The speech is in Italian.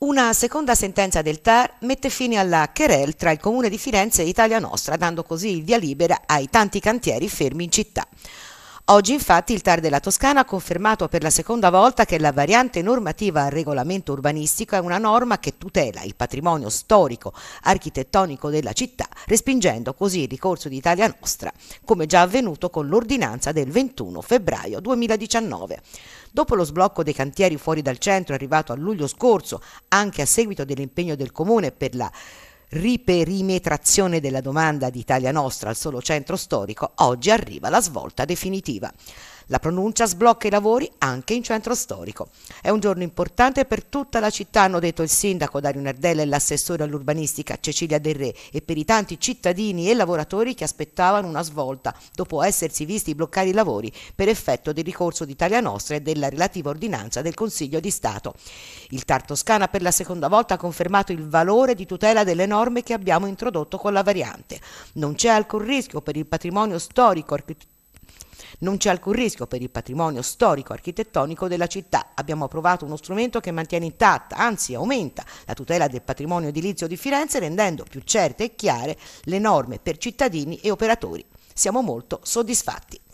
Una seconda sentenza del TAR mette fine alla querel tra il Comune di Firenze e Italia Nostra, dando così il via libera ai tanti cantieri fermi in città. Oggi infatti il TAR della Toscana ha confermato per la seconda volta che la variante normativa al regolamento urbanistico è una norma che tutela il patrimonio storico architettonico della città, respingendo così il ricorso d'Italia Nostra, come già avvenuto con l'ordinanza del 21 febbraio 2019. Dopo lo sblocco dei cantieri fuori dal centro arrivato a luglio scorso, anche a seguito dell'impegno del comune per la riperimetrazione della domanda di Italia Nostra al solo centro storico, oggi arriva la svolta definitiva. La pronuncia sblocca i lavori anche in centro storico. È un giorno importante per tutta la città, hanno detto il sindaco Dario Nardella e l'assessore all'urbanistica Cecilia Del Re e per i tanti cittadini e lavoratori che aspettavano una svolta dopo essersi visti bloccare i lavori per effetto del ricorso di Italia Nostra e della relativa ordinanza del Consiglio di Stato. Il TAR Toscana per la seconda volta ha confermato il valore di tutela delle norme che abbiamo introdotto con la variante. Non c'è alcun rischio per il patrimonio storico, architettonico non c'è alcun rischio per il patrimonio storico-architettonico della città. Abbiamo approvato uno strumento che mantiene intatta, anzi aumenta, la tutela del patrimonio edilizio di Firenze rendendo più certe e chiare le norme per cittadini e operatori. Siamo molto soddisfatti.